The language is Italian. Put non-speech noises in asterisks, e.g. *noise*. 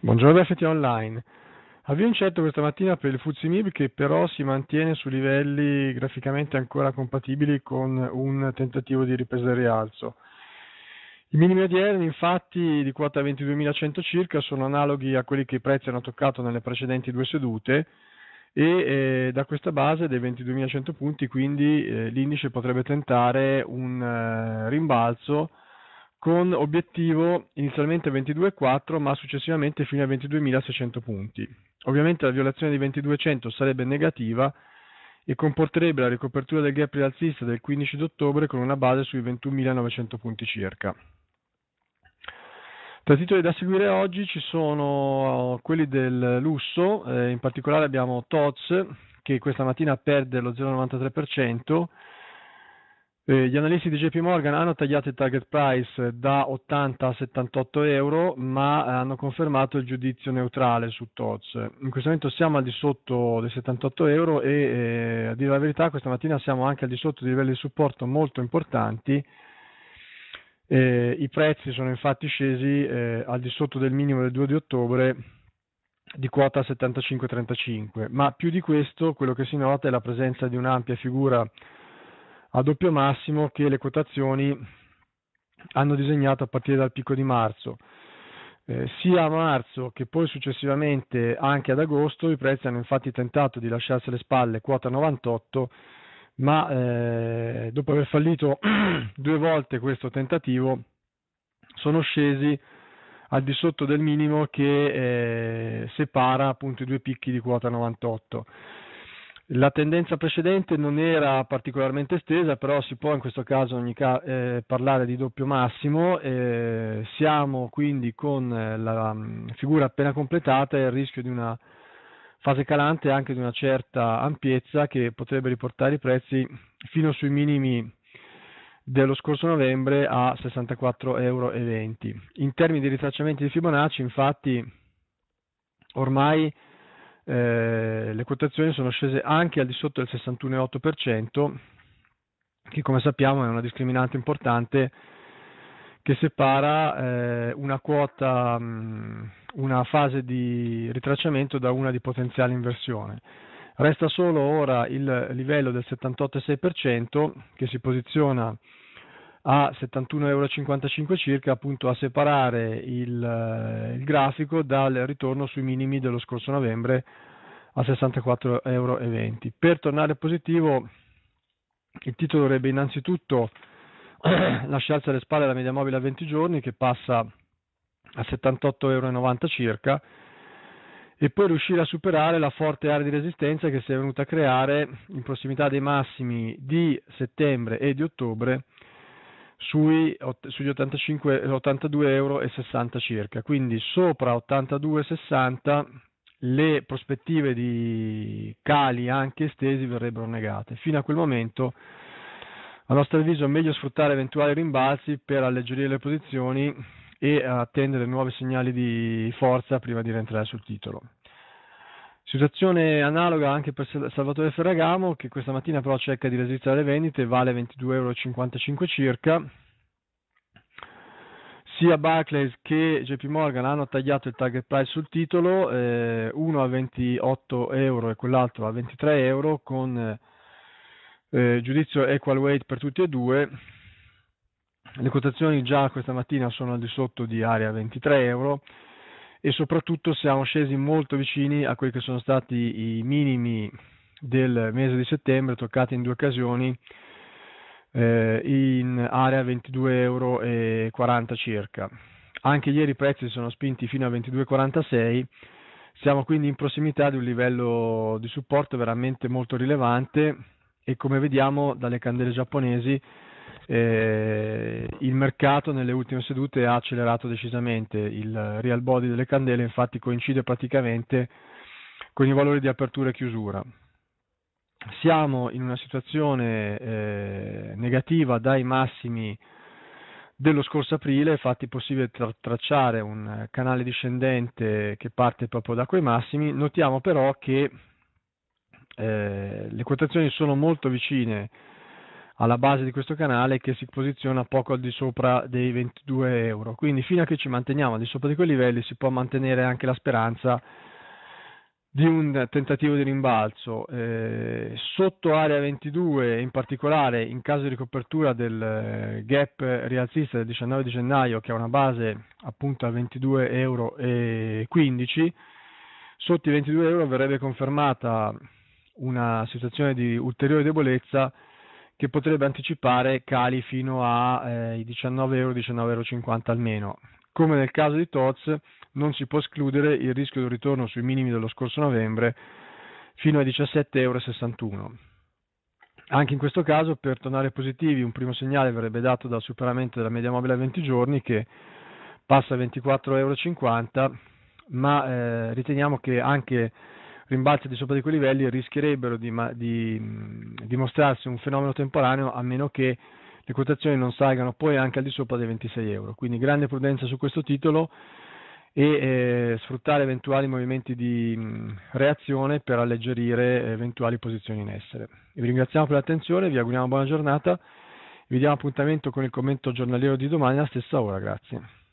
Buongiorno FT Online. Avvio incerto questa mattina per il MIB che però si mantiene su livelli graficamente ancora compatibili con un tentativo di ripresa del rialzo. I minimi odierni infatti di quota 22.100 circa sono analoghi a quelli che i prezzi hanno toccato nelle precedenti due sedute e eh, da questa base dei 22.100 punti quindi eh, l'indice potrebbe tentare un eh, rimbalzo con obiettivo inizialmente 22.4 ma successivamente fino a 22.600 punti. Ovviamente la violazione di 2200 sarebbe negativa e comporterebbe la ricopertura del gap rialzista del 15 ottobre con una base sui 21.900 punti circa. Tra i titoli da seguire oggi ci sono eh, quelli del lusso, eh, in particolare abbiamo TOTS che questa mattina perde lo 0,93%, eh, gli analisti di JP Morgan hanno tagliato il target price eh, da 80 a 78 euro, ma eh, hanno confermato il giudizio neutrale su TOTS. In questo momento siamo al di sotto dei 78 euro e eh, a dire la verità questa mattina siamo anche al di sotto di livelli di supporto molto importanti. Eh, I prezzi sono infatti scesi al di sotto del minimo del 2 di ottobre di quota 75-35, ma più di questo quello che si nota è la presenza di un'ampia figura a doppio massimo che le quotazioni hanno disegnato a partire dal picco di marzo. Eh, sia a marzo che poi successivamente anche ad agosto i prezzi hanno infatti tentato di lasciarsi alle spalle quota 98, ma eh, dopo aver fallito *clears throat* due volte questo tentativo sono scesi al di sotto del minimo che eh, separa appunto i due picchi di quota 98. La tendenza precedente non era particolarmente estesa, però si può in questo caso ca- eh, parlare di doppio massimo. Eh, siamo quindi con eh, la mm, figura appena completata e il rischio di una fase calante anche di una certa ampiezza che potrebbe riportare i prezzi fino sui minimi dello scorso novembre a 64,20 euro. In termini di ritracciamenti di Fibonacci, infatti, ormai eh, le quotazioni sono scese anche al di sotto del 61,8%, che come sappiamo è una discriminante importante che separa eh, una quota, mh, una fase di ritracciamento da una di potenziale inversione. Resta solo ora il livello del 78,6% che si posiziona a 71,55 euro circa appunto a separare il, eh, il, grafico dal ritorno sui minimi dello scorso novembre a 64,20 euro. Per tornare positivo il titolo dovrebbe innanzitutto *clears throat* lasciarsi alle spalle la media mobile a 20 giorni che passa a 78,90 euro circa e poi riuscire a superare la forte area di resistenza che si è venuta a creare in prossimità dei massimi di settembre e di ottobre sui, sugli 82,60 euro circa, quindi sopra 82,60 le prospettive di cali anche estesi verrebbero negate. Fino a quel momento, a nostro avviso, è meglio sfruttare eventuali rimbalzi per alleggerire le posizioni e attendere nuovi segnali di forza prima di rientrare sul titolo. Situazione analoga anche per Salvatore Ferragamo che questa mattina però cerca di resistere alle vendite, vale 22,55 euro circa. Sia Barclays che JP Morgan hanno tagliato il target price sul titolo, eh, uno a 28 euro e quell'altro a 23 euro con eh, giudizio equal weight per tutti e due. Le quotazioni già questa mattina sono al di sotto di area 23 euro e soprattutto siamo scesi molto vicini a quelli che sono stati i minimi del mese di settembre, toccati in due occasioni eh, in area 22,40 euro circa. Anche ieri i prezzi sono spinti fino a 22,46 siamo quindi in prossimità di un livello di supporto veramente molto rilevante e come vediamo dalle candele giapponesi eh, il mercato nelle ultime sedute ha accelerato decisamente, il real body delle candele infatti coincide praticamente con i valori di apertura e chiusura. Siamo in una situazione eh, negativa dai massimi dello scorso aprile, infatti è possibile tra- tracciare un canale discendente che parte proprio da quei massimi, notiamo però che eh, le quotazioni sono molto vicine alla base di questo canale che si posiziona poco al di sopra dei 22 euro. Quindi fino a che ci manteniamo al di sopra di quei livelli si può mantenere anche la speranza di un tentativo di rimbalzo eh, sotto area 22 in particolare in caso di copertura del eh, gap rialzista del 19 di gennaio che è una base appunto a 22,15 euro sotto i 22 euro verrebbe confermata una situazione di ulteriore debolezza che potrebbe anticipare cali fino ai eh, 19 euro, almeno. Come nel caso di Toz, non si può escludere il rischio di un ritorno sui minimi dello scorso novembre fino ai 17,61 euro. Anche in questo caso, per tornare positivi, un primo segnale verrebbe dato dal superamento della media mobile a 20 giorni che passa a 24,50 euro, ma eh, riteniamo che anche rimbalzi di sopra di quei livelli rischierebbero di, ma, di, di mostrarsi un fenomeno temporaneo a meno che le quotazioni non salgano poi anche al di sopra dei 26 euro. Quindi grande prudenza su questo titolo e eh, sfruttare eventuali movimenti di mh, mm, reazione per alleggerire eventuali posizioni in essere. Vi ringraziamo per l'attenzione, vi auguriamo buona giornata, vi diamo appuntamento con il commento giornaliero di domani alla stessa ora, grazie.